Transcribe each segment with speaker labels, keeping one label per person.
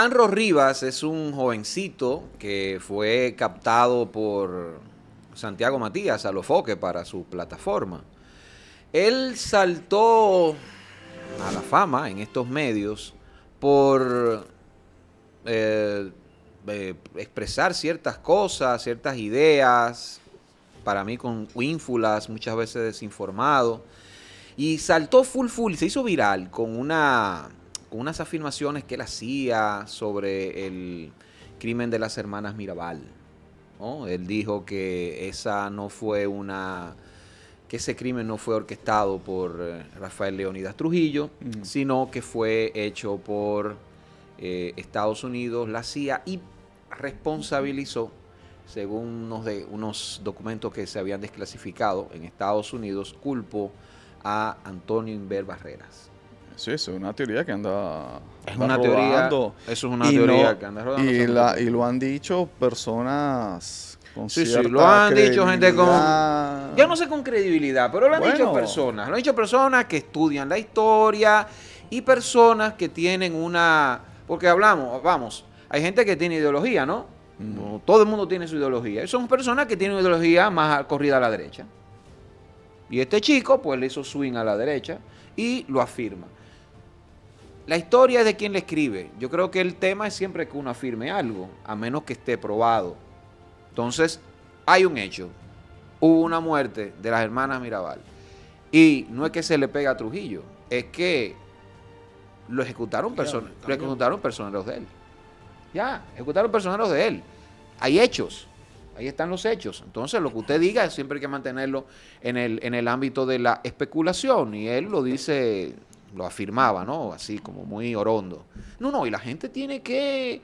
Speaker 1: Anro Rivas es un jovencito que fue captado por Santiago Matías a los foque para su plataforma. Él saltó a la fama en estos medios por eh, eh, expresar ciertas cosas, ciertas ideas, para mí con ínfulas, muchas veces desinformado. Y saltó full full, se hizo viral con una unas afirmaciones que él hacía sobre el crimen de las hermanas Mirabal. Él dijo que esa no fue una que ese crimen no fue orquestado por eh, Rafael Leonidas Trujillo, mm. sino que fue hecho por eh, Estados Unidos, la CIA, y responsabilizó, según unos, de, unos documentos que se habían desclasificado en Estados Unidos, culpo a Antonio Inver Barreras. Sí, eso es una teoría que anda. Es una rodando. teoría. Eso es una teoría que anda rodando. Y, la,
Speaker 2: lo han dicho personas con sí, sí, lo han dicho gente con.
Speaker 1: Yo no sé con credibilidad, pero lo han dicho personas. Lo han dicho personas que estudian la historia y personas que tienen una. Porque hablamos, vamos, hay gente que tiene ideología, ¿no? Mm. todo el mundo tiene su ideología. son personas que tienen una ideología más corrida a la derecha. Y este chico, pues le hizo swing a la derecha y lo afirma. La historia es de quien le escribe. Yo creo que el tema es siempre que uno afirme algo, a menos que esté probado. Entonces, hay un hecho. Hubo una muerte de las hermanas Mirabal. Y no es que se le pega a Trujillo, es que lo ejecutaron, personas, lo ejecutaron personeros de él. Ya, ejecutaron personeros de él. Hay hechos, ahí están los hechos. Entonces, lo que usted diga siempre hay que mantenerlo el, en el ámbito de la especulación. Y él lo dice lo afirmaba, ¿no? Así como muy orondo. No, no, y la gente tiene que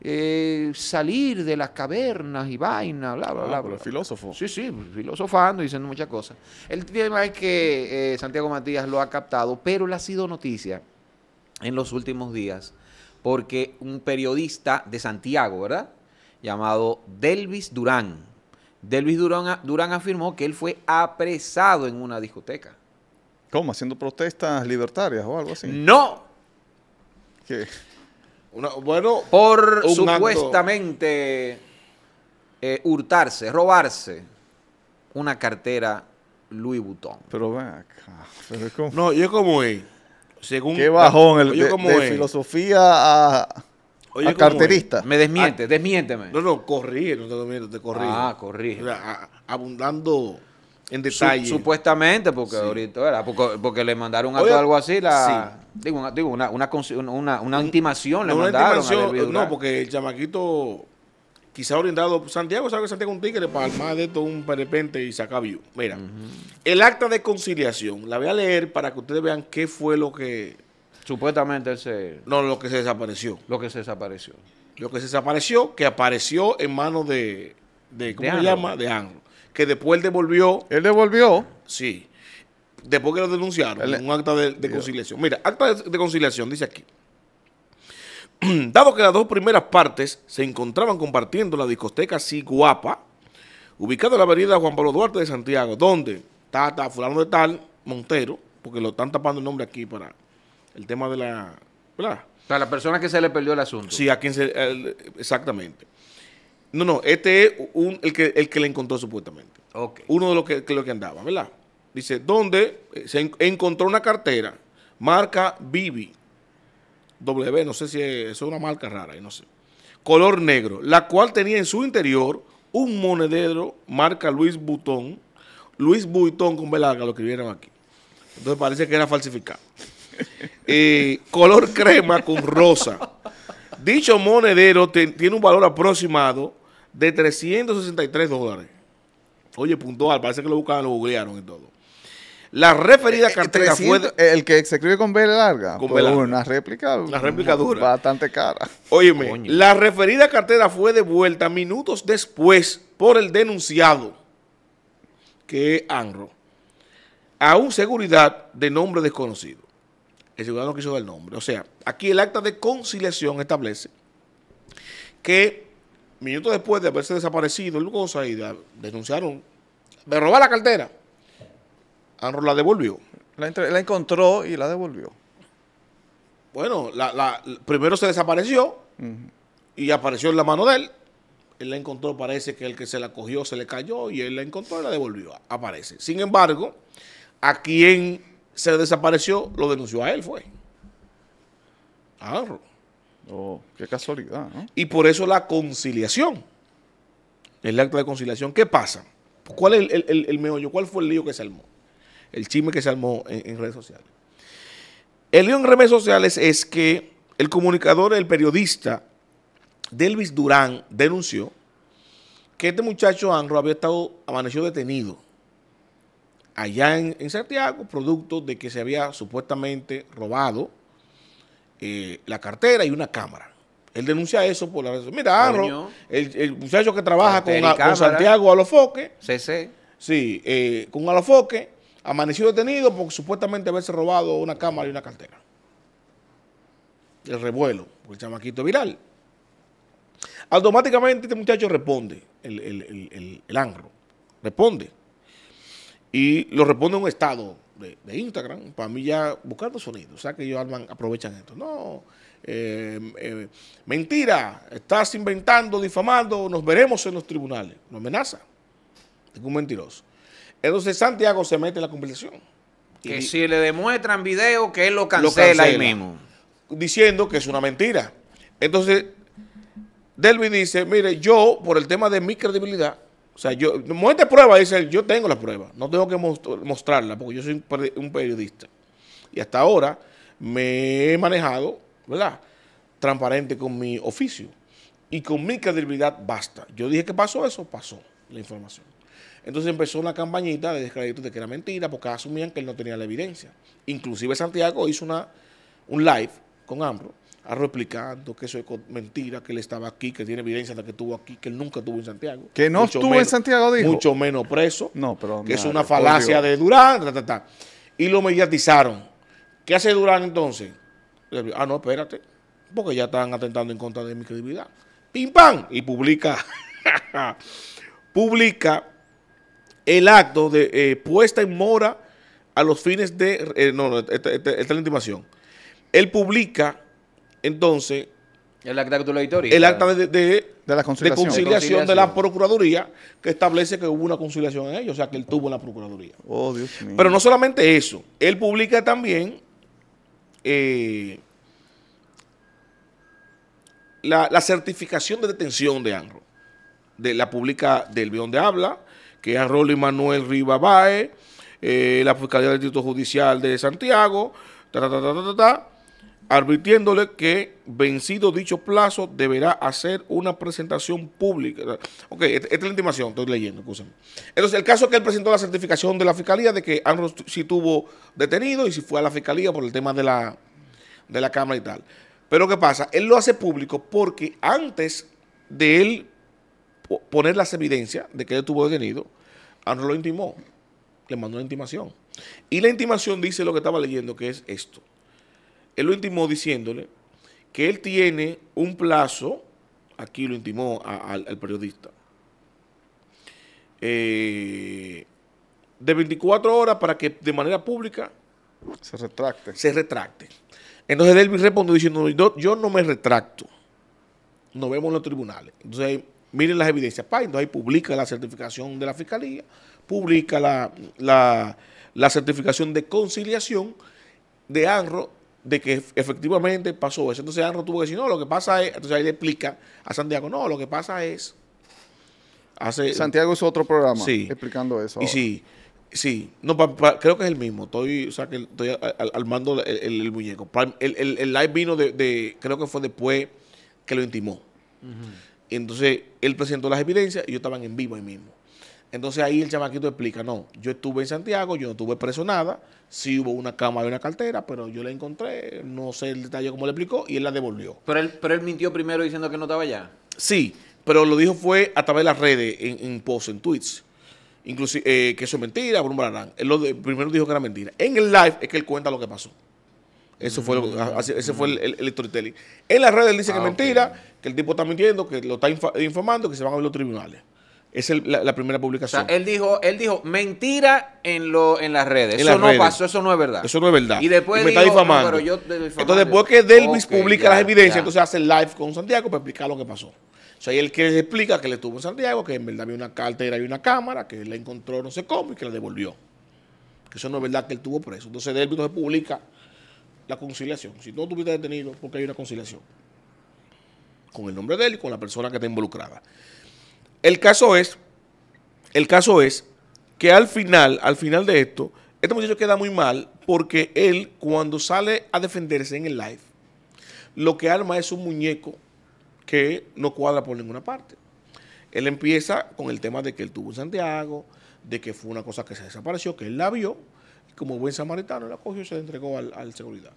Speaker 1: eh, salir de las cavernas y vaina, bla, bla, ah, bla. bla. el filósofo. Sí, sí, filosofando y diciendo muchas cosas. El tema es que eh, Santiago Matías lo ha captado, pero le ha sido noticia en los últimos días porque un periodista de Santiago, ¿verdad? Llamado Delvis Durán. Delvis Durán, Durán afirmó que él fue apresado en una discoteca.
Speaker 2: ¿Cómo? ¿Haciendo protestas libertarias o algo así?
Speaker 1: ¡No! ¿Qué? bueno, por supuestamente eh, hurtarse, robarse una cartera Louis Vuitton. Pero ven acá. No, yo como Según
Speaker 3: Qué bajón el como
Speaker 2: filosofía a, carterista.
Speaker 3: Me desmiente, ah, desmiénteme. No, no, corrí, no te desmiento, te corrí. Ah, corrí. abundando en detalle.
Speaker 1: supuestamente, porque ahorita era, porque, le mandaron
Speaker 3: algo así,
Speaker 1: digo, una, digo, una, intimación le mandaron. no,
Speaker 3: porque el chamaquito, quizá orientado, Santiago sabe que Santiago un tigre para armar de todo un perepente y saca view. Mira, el acta de conciliación, la voy a leer para que ustedes vean qué fue lo que... Supuestamente ese... No, lo que se desapareció. Lo que se desapareció. Lo que se desapareció, que apareció en manos de, ¿cómo se llama? De Anglo que después él devolvió. Él devolvió. Sí. Después que lo denunciaron, en un acta de, conciliación. Mira, acta de, conciliación dice aquí. Dado que las dos primeras partes se encontraban compartiendo la discoteca guapa, ubicada en la avenida Juan Pablo Duarte de Santiago, donde está, fulano de tal, Montero, porque lo están tapando el nombre aquí para el tema de la... ¿verdad? Para la persona que se le perdió el asunto. Sí, a quien se... exactamente. No, no, este es un, el, que, el que le encontró supuestamente. Uno de los que, lo que andaba, ¿verdad? Dice, ¿dónde eh, se encontró una cartera, marca Bibi, W, no sé si es, una marca rara, no sé, color negro, la cual tenía en su interior un monedero marca Luis Butón, Luis Butón, con velarga, lo que vieron aquí. Entonces parece que era falsificado. Eh, color crema con rosa. Dicho monedero tiene un valor aproximado de 363 dólares. Oye, puntual, parece que lo buscaban, lo googlearon y todo. La referida eh, eh, cartera fue.
Speaker 2: Eh, el que se escribe con B larga. Con pues, B larga. Una réplica.
Speaker 3: La réplica dura. Bastante cara. Óyeme, la referida cartera fue devuelta minutos después por el denunciado, que es Anro, a un seguridad de nombre desconocido. El ciudadano quiso el nombre. O sea, aquí el acta de conciliación establece que minutos después de haberse desaparecido el cosa y denunciaron, me robó la cartera. Anro la devolvió. La, encontró y la devolvió. Bueno, la, primero se desapareció y apareció en la mano de él. Él la encontró, parece que el que se la cogió se le cayó y él la encontró y la devolvió. Aparece. Sin embargo, a quien se desapareció lo denunció a él fue. Anro. Oh, qué casualidad, Y por eso la conciliación. El acto de conciliación. ¿Qué pasa? ¿Cuál es el, ¿Cuál fue el lío que se armó? El chisme que se armó en, redes sociales. El lío en redes sociales es que el comunicador, el periodista Delvis Durán denunció que este muchacho Anro había estado, amaneció detenido allá en Santiago, producto de que se había supuestamente robado eh, la cartera y una cámara. Él denuncia eso por la razón. Mira, Arro, el, muchacho que trabaja con, Santiago Alofoque. Sí, eh, con Alofoque, amaneció detenido por supuestamente haberse robado una cámara y una cartera. El revuelo, el chamaquito viral. Automáticamente este muchacho responde, el, el, el Anro, responde. Y lo responde un Estado de, Instagram, para mí ya buscando sonido. O sea que ellos aprovechan esto. No, eh, eh, mentira, estás inventando, difamando, nos veremos en los tribunales. lo amenaza. Es un mentiroso. Entonces Santiago se mete en la conversación. Que si le demuestran video, que él lo cancela, lo cancela ahí mismo. Diciendo que es una mentira. Entonces, Delvin dice, mire, yo por el tema de mi credibilidad, o sea, yo, muestra prueba, dice él, yo tengo la prueba, no tengo que mostrarla porque yo soy un periodista. Y hasta ahora me he manejado, ¿verdad? Transparente con mi oficio y con mi credibilidad basta. Yo dije que pasó eso, pasó la información. Entonces empezó una campañita de descrédito de que era mentira porque asumían que él no tenía la evidencia. Inclusive Santiago hizo una, un live con Ambro replicando que eso es mentira, que él estaba aquí, que tiene evidencia de que estuvo aquí, que él nunca estuvo en Santiago. Que no estuvo en Santiago, dijo. Mucho menos preso. No, pero. Que es una falacia de Durán. Ta, ta, Y lo mediatizaron. ¿Qué hace Durán entonces? Ah, no, espérate. Porque ya están atentando en contra de mi credibilidad. Pim pam. Y publica. publica el acto de eh, puesta en mora a los fines de. Eh, no, no, esta es la intimación. Él publica entonces... El acta de El de, la conciliación. De, la Procuraduría que establece que hubo una conciliación en ellos, o sea, que él tuvo en la Procuraduría. Oh, Pero no solamente eso, él publica también eh, la, certificación de detención de ANRO. De, la publica del Bión de Habla, que es ANROL y Manuel Riva eh, la Fiscalía del Distrito Judicial de Santiago, ta, ta, ta, ta, ta, ta advirtiéndole que vencido dicho plazo deberá hacer una presentación pública. Ok, este, esta es la intimación, estoy leyendo, escúchame. Entonces, el caso es que él presentó la certificación de la fiscalía de que Andros sí tuvo detenido y si fue a la fiscalía por el tema de la, de la cámara y tal. Pero ¿qué pasa? Él lo hace público porque antes de él poner las evidencias de que él estuvo detenido, Andros lo intimó, le mandó una intimación. Y la intimación dice lo que estaba leyendo, que es esto él lo intimó diciéndole que él tiene un plazo, aquí lo intimó al periodista, eh, de 24 horas para que de manera pública se retracte. Se retracte. Entonces él respondió diciendo, yo, no me retracto. Nos vemos en los tribunales. Entonces, miren las evidencias. Pa, ahí publica la certificación de la fiscalía, publica la, la certificación de conciliación de ANRO de que efectivamente pasó eso. Entonces Anro tuvo que decir, no, lo que pasa es, entonces ahí le explica a Santiago, no, lo que pasa es... Hace, Santiago es otro programa explicando eso. Y sí, sí, no, creo que es el mismo, estoy, estoy al, armando el, muñeco. El, live vino de, creo que fue después que lo intimó. Entonces él presentó las evidencias y yo estaba en vivo ahí mismo. Entonces ahí el chamaquito explica, no, yo estuve en Santiago, yo no tuve preso nada, sí hubo una cama y una cartera, pero yo la encontré, no sé el detalle cómo le explicó, y él la devolvió.
Speaker 1: Pero él, pero él mintió primero diciendo que no estaba allá.
Speaker 3: Sí, pero lo dijo fue a través de las redes, en, en posts, en tweets. Inclusive, eh, que eso es mentira, Bruno Él lo primero dijo que era mentira. En el live es que él cuenta lo que pasó. Eso fue, mm. ese fue el, storytelling. En las redes él dice que ah, es mentira, que el tipo está mintiendo, que lo está informando, que se van a ver los tribunales. Es la, primera publicación. él dijo, él dijo mentira
Speaker 1: en lo en las redes. eso no pasó, eso no es verdad. Eso no es verdad. Y después me está difamando. entonces, después que Delvis publica las evidencias, entonces
Speaker 3: hace live con Santiago para explicar lo que pasó. O sea, él que explica que le estuvo en Santiago, que en verdad había una cartera y una cámara, que él la encontró no sé cómo y que la devolvió. Que eso no es verdad que él estuvo preso. Entonces Delvis se publica la conciliación. Si no tuviste detenido, porque hay una conciliación. Con el nombre de él y con la persona que está involucrada. El caso es, el caso es que al final, al final de esto, este muchacho queda muy mal porque él cuando sale a defenderse en el live, lo que arma es un muñeco que no cuadra por ninguna parte. Él empieza con el tema de que él tuvo un Santiago, de que fue una cosa que se desapareció, que él la vio, y como buen samaritano la cogió y se entregó al, seguridad.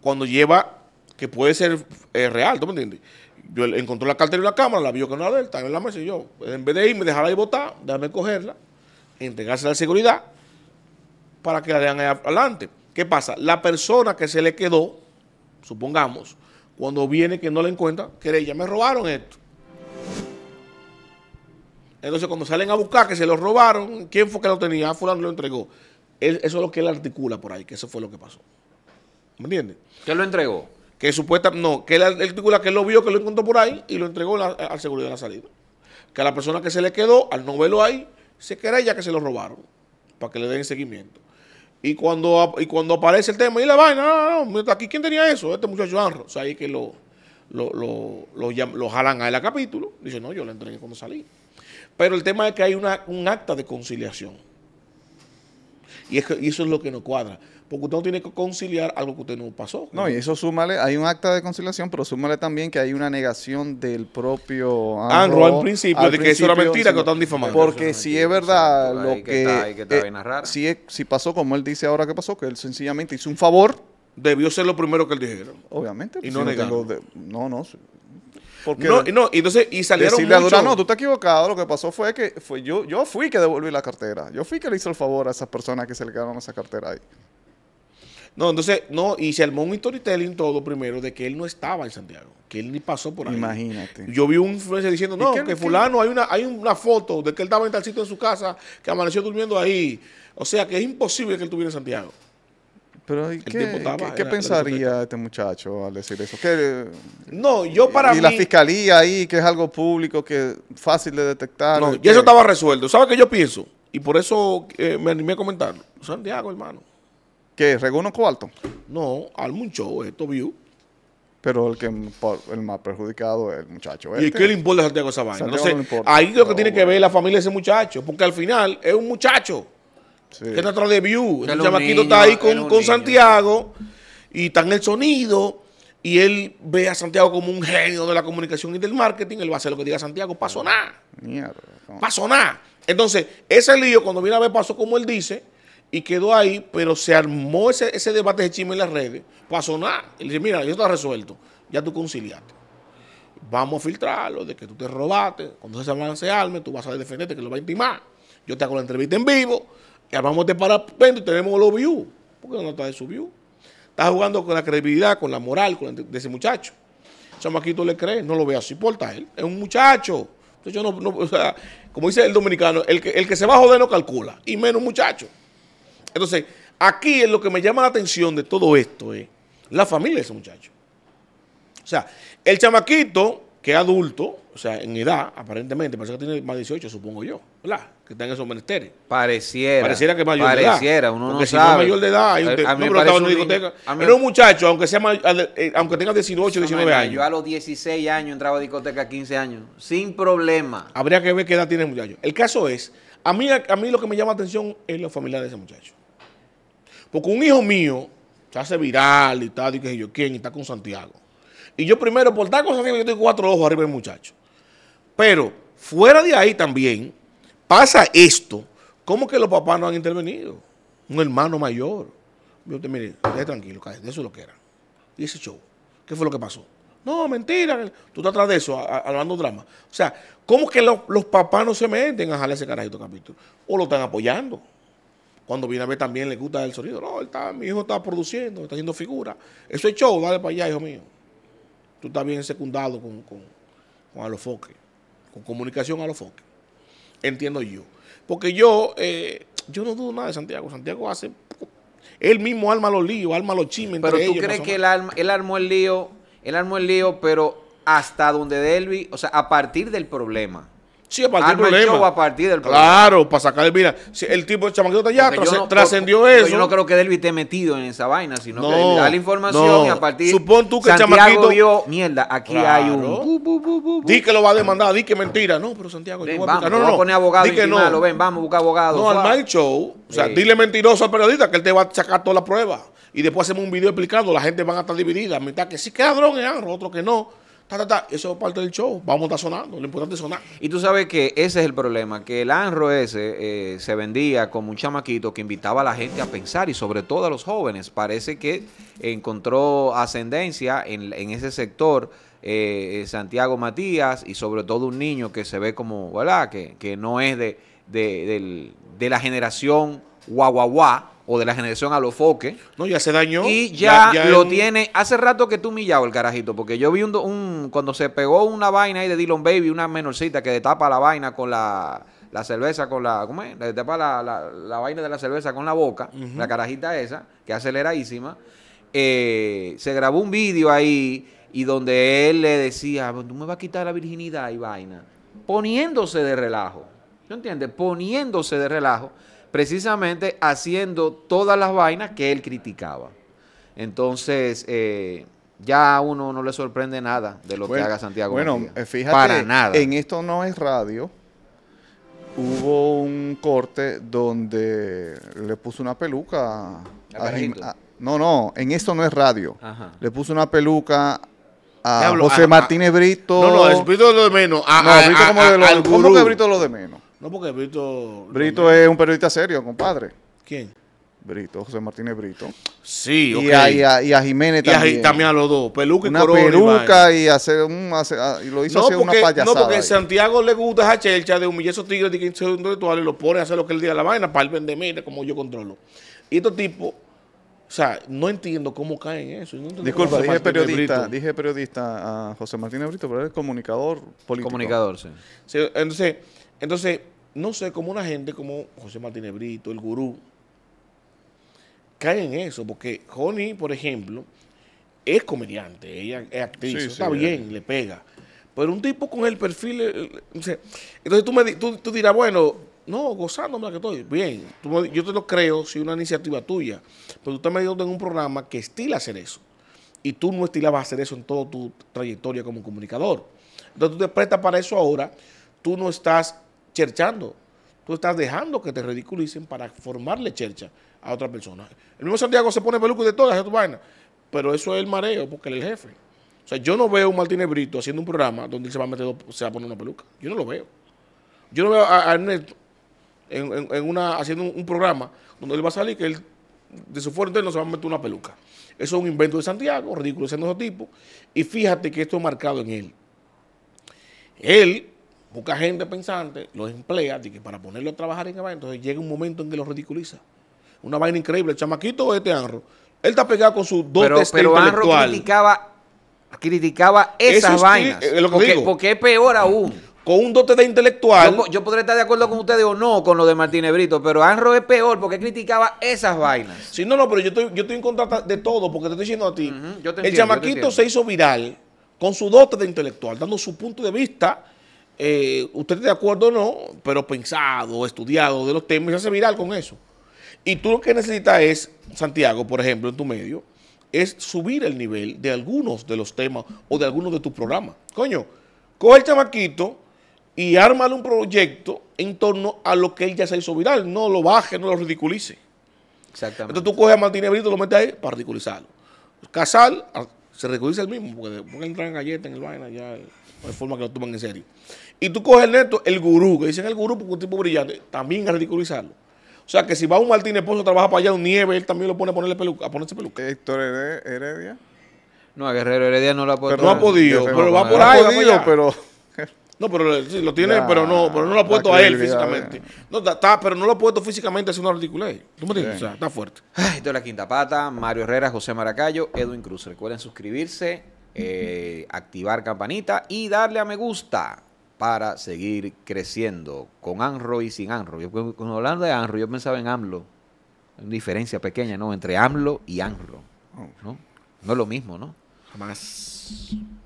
Speaker 3: Cuando lleva, que puede ser eh, real, ¿tú me entiendes? yo encontró la cartera y la cámara, la vio que no era de en la mesa y yo, en vez de irme, dejarla ahí votar, déjame cogerla, entregársela a la seguridad para que la dejan ahí adelante. ¿Qué pasa? La persona que se le quedó, supongamos, cuando viene que no la encuentra, que ya me robaron esto. Entonces, cuando salen a buscar que se lo robaron, ¿quién fue que lo tenía? Ah, fulano lo entregó. eso es lo que él articula por ahí, que eso fue lo que pasó. ¿Me entiendes? ¿Quién lo entregó? que supuesta, no, que el artículo que lo vio, que lo encontró por ahí y lo entregó al seguridad de la salida. Que a la persona que se le quedó, al no verlo ahí, se queda ella que se lo robaron, para que le den seguimiento. Y cuando, y cuando aparece el tema, y la vaina, no, ah, ah, ah, aquí quién tenía eso, este muchacho Anro. O sea, ahí que lo, lo, lo, jalan a él a capítulo. Dice, no, yo lo entregué cuando salí. Pero el tema es que hay un acta de conciliación. y eso es lo que nos cuadra porque usted no tiene que conciliar algo que usted no pasó.
Speaker 2: No, y eso súmale, hay un acta de conciliación, pero súmale también que hay una negación del propio Anro, ah, al principio, de que eso era mentira, que están difamando. Porque si es verdad lo que, está, que si, si pasó como él dice ahora que pasó, que él sencillamente hizo un favor. Debió ser lo primero que él dijera. Obviamente. Y pues no no, no. Porque no, no, entonces,
Speaker 3: y salieron muchos. no, tú
Speaker 2: estás equivocado. Lo que pasó fue que fue, yo, yo fui que devolví la cartera. Yo fui que
Speaker 3: le hice el favor a esas personas que se le quedaron esa cartera ahí. No, entonces, no, y se armó un storytelling todo primero de que él no estaba en Santiago, que él ni pasó por ahí. Imagínate. Yo vi un influencer diciendo, no, que, fulano, hay una, hay una foto de que él estaba en tal sitio en su casa, que amaneció durmiendo ahí. O sea, que es imposible que él estuviera en Santiago.
Speaker 2: Pero qué, ¿qué, pensaría este muchacho al decir eso? Que no, yo para mí... Y la fiscalía ahí, que es algo
Speaker 3: público, que es
Speaker 2: fácil de detectar. No, y eso estaba
Speaker 3: resuelto. ¿Sabes qué yo pienso? Y por eso
Speaker 2: eh, me animé a comentarlo.
Speaker 3: Santiago, hermano.
Speaker 2: ¿Qué? ¿Reguno Cobalto? No, Al un esto view. Pero el que el más perjudicado es el muchacho. ¿Y este. qué le
Speaker 3: importa a Santiago Sabana? no ahí lo que tiene que ver la familia de ese muchacho, porque al final es un muchacho. Que está atrás de View. El chamaquito está ahí con, con Santiago y está en el sonido. Y él ve a Santiago como un genio de la comunicación y del marketing. Él va a hacer lo que diga Santiago. Pasó nada. Mierda. Pasó nada. Entonces, ese lío, cuando viene a ver, pasó como él dice y quedó ahí, pero se armó ese, debate de chisme en las redes para sonar. Y le dice, mira, yo está resuelto, ya tú conciliaste. Vamos a filtrarlo de que tú te robaste, cuando se, se arme, tú vas a defenderte, que lo va a intimar. Yo te hago la entrevista en vivo, y armamos de este parapente y tenemos los views. porque no está de su view? Está jugando con la credibilidad, con la moral de ese muchacho. chamaquito le cree, no lo vea así, porta él. Es un muchacho. Entonces yo no o sea, como dice el dominicano, el que, el que se va a joder no calcula, y menos un muchacho. Entonces, aquí es lo que me llama la atención de todo esto es la familia de ese muchacho. O sea, el chamaquito, que es adulto, o sea, en edad, aparentemente, parece que tiene más de 18, supongo yo, ¿verdad? Que está en esos menesteres. Pareciera. Pareciera que es mayor de edad. Pareciera, uno no es mayor de edad, hay un, no, pero estaba en discoteca. Pero un muchacho, aunque sea eh, aunque tenga 18, 19 años. Yo a los 16 años entraba a discoteca, a 15 años, sin problema. Habría que ver qué edad tiene el muchacho. El caso es a mí, a mí lo que me llama la atención es la familia de ese muchacho. Porque un hijo mío se hace viral y tal, y que yo quién, está con Santiago. Y yo primero, por tal cosa Santiago, yo tengo cuatro ojos arriba del muchacho. Pero fuera de ahí también pasa esto. ¿Cómo que los papás no han intervenido? Un hermano mayor. Yo te mire, tranquilo, de eso es lo que era. Y ese show, ¿qué fue lo que pasó? No, mentira. Tú estás atrás de eso, hablando drama. O sea, ¿cómo que los, papás no se meten a jalar ese carajito capítulo? O lo están apoyando. Cuando viene a ver también le gusta el sonido. No, está, mi hijo está produciendo, está haciendo figura. Eso es show, dale para allá, hijo mío. Tú estás bien secundado con, con, con foques. con comunicación a los foques. Entiendo yo. Porque yo, eh, yo no dudo nada de Santiago. Santiago hace. Él mismo arma los líos, arma los chimes. Pero tú crees que él,
Speaker 1: él armó el lío él armó el lío, pero hasta donde Delvi, o sea, a partir
Speaker 3: del problema.
Speaker 1: Sí, a partir del problema. Show a partir del problema.
Speaker 3: Claro, para sacar, el mira, el tipo de chamaquito está trascendió eso. Yo no
Speaker 1: creo que Delvi esté metido en esa vaina, sino que él da la información y a
Speaker 3: partir Supón tú que el chamaquito vio, mierda, aquí hay un bu, Di que lo va a demandar, di que mentira. No, pero Santiago, ven, vamos, a no, no, no. poner abogado di que no. lo ven, vamos a buscar abogado. No, al mal show, o sea, dile mentiroso al periodista que él te va a sacar todas las pruebas y después hacemos un video explicando, la gente van a estar dividida, mitad que sí que dron en Anro, otro que no. Eso es parte del show. Vamos a estar sonando. Lo importante es sonar.
Speaker 1: Y tú sabes que ese es el problema, que el Anro ese eh, se vendía como un chamaquito que invitaba a la gente a pensar y sobre todo a los jóvenes. Parece que encontró ascendencia en, ese sector. Eh, Santiago Matías y sobre todo un niño que se ve como, ¿verdad? Que, que no es de, de, de la generación guaguaguá, o de la generación a los foques. No, ya se dañó. Y ya, lo tiene. Hace rato que tú humillado el carajito, porque yo vi un, Cuando se pegó una vaina ahí de Dylan Baby, una menorcita que destapa la vaina con la, cerveza, con la. ¿Cómo es? destapa la, vaina de la cerveza con la boca, la carajita esa, que es aceleradísima. Eh, se grabó un vídeo ahí y donde él le decía, tú me vas a quitar la virginidad y vaina, poniéndose de relajo. ¿No entiendes? Poniéndose de relajo precisamente haciendo todas las vainas que él criticaba. Entonces, eh, ya a uno no le sorprende nada de lo que haga Santiago. Bueno, eh, fíjate, Para nada.
Speaker 2: en esto no es radio. Hubo un corte donde le puso una peluca a, No, no, en esto no es radio. Le puso una peluca a José Martínez Brito. No, no, es Brito lo de menos. ¿Cómo que Brito lo de menos? No, porque Brito. Brito es un periodista serio, compadre. ¿Quién? Brito, José Martínez Brito. Sí, okay. y, a, Jiménez también. Y también a
Speaker 3: los dos, peluca y Una peluca
Speaker 2: y, hacer un, ah, y lo hizo hacer una payasada. No, porque a
Speaker 3: Santiago le gusta esa chelcha de humillar esos tigres de 15 segundos de y lo pone a hacer lo que él diga la vaina para el vendemir, como yo controlo. Y estos tipos, o sea, no entiendo cómo caen eso. No Disculpa, dije periodista, dije periodista a José Martínez Brito, pero es comunicador político. Comunicador, sí entonces entonces, no sé, cómo una gente como José Martínez Brito, el gurú, cae en eso, porque Joni, por ejemplo, es comediante, ella es actriz, está bien, eh. le pega. Pero un tipo con el perfil, eh, entonces tú, me, dirás, bueno, no, gozándome la que estoy. Bien, yo te lo creo, si una iniciativa tuya, pero tú estás metido en un programa que estila hacer eso. Y tú no estilabas hacer eso en toda tu trayectoria como comunicador. Entonces tú te prestas para eso ahora, tú no estás cherchando. Tú estás dejando que te ridiculicen para formarle chercha a otra persona. El mismo Santiago se pone peluca de todas, esas vainas. Pero eso es el mareo, porque él es el jefe. O sea, yo no veo a un Martínez Brito haciendo un programa donde él se va a meter, se va a poner una peluca. Yo no lo veo. Yo no veo a, Ernesto en, una, haciendo un, programa donde él va a salir que él, de su fuerte no se va a meter una peluca. Eso es un invento de Santiago, ridículo a ese tipo. Y fíjate que esto es marcado en él. Él mucha gente pensante los emplea que para ponerlo a trabajar en vaina. Entonces llega un momento en que los ridiculiza. Una vaina increíble. El chamaquito este Anro, él está pegado con su dotes pero, pero intelectual. Anro criticaba, criticaba esas vainas. Es lo que porque, digo. porque es peor aún
Speaker 1: con un dote de intelectual. Yo, podría estar de acuerdo con ustedes o no con lo de Martínez Brito, pero Anro es
Speaker 3: peor porque criticaba esas vainas. Sí, no, no, pero yo estoy, yo estoy en contra de todo porque te estoy diciendo a ti.
Speaker 1: el chamaquito se
Speaker 3: hizo viral con su dote de intelectual, dando su punto de vista eh, usted está de acuerdo o no, pero pensado, estudiado de los temas, se hace viral con eso. Y tú lo que necesitas es, Santiago, por ejemplo, en tu medio, es subir el nivel de algunos de los temas o de algunos de tus programas. Coño, coge el chamaquito y ármale un proyecto en torno a lo que él ya se hizo viral. No lo baje, no lo ridiculice. Exactamente. Entonces tú coges a Ebrito y lo metes ahí para ridiculizarlo. Casal ah, se ridiculiza el mismo, porque, porque en galleta, en el vaina ya de forma que lo toman en serio. Y tú coges el neto, el gurú, que dicen el gurú porque un tipo brillante, también a ridiculizarlo. O sea, que si va un Martín Pozo, trabaja para allá, un Nieve, él también lo pone a, ponerle peluca, a ponerse peluca. Héctor Heredia.
Speaker 1: No, a Guerrero Heredia no la podido. Pero no ah, ha podido, pero, va por ahí. pero... No, pero eh,
Speaker 3: lo tiene, pero no, pero no lo ha puesto a él físicamente. pero no lo ha puesto físicamente una ridiculez. ¿Tú me tienes O sea, está
Speaker 1: fuerte. esto es La Quinta Pata, Mario Herrera, José Maracayo, Edwin Cruz. Recuerden suscribirse, eh, activar campanita y darle a me gusta para seguir creciendo con ANRO y sin ANRO. cuando hablando de ANRO, yo pensaba en AMLO. Una diferencia pequeña, ¿no? Entre AMLO y ANRO. ¿no? no es lo mismo, ¿no? Jamás.